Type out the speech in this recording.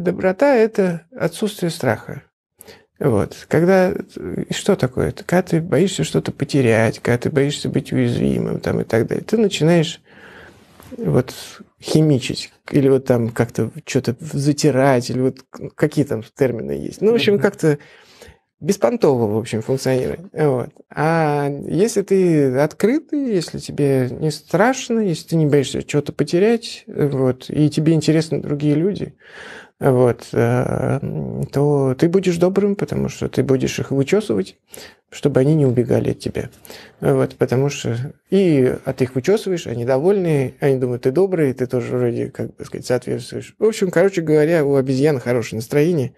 Доброта – это отсутствие страха. Вот. Когда... Э, что такое? Это когда ты боишься что-то потерять, когда ты боишься быть уязвимым там, и так далее. Ты начинаешь вот химичить, или вот там как-то что-то затирать, или вот какие там термины есть. Ну, в общем, как-то беспонтово, в общем, функционировать. Вот. А если ты открытый, если тебе не страшно, если ты не боишься чего-то потерять, вот, и тебе интересны другие люди, вот, э, то ты будешь добрым, потому что ты будешь их вычесывать, чтобы они не убегали от тебя. Вот, потому что и а ты их вычесываешь, они довольны, они думают, ты добрый, ты тоже вроде, как бы сказать, соответствуешь. В общем, короче говоря, у обезьян хорошее настроение.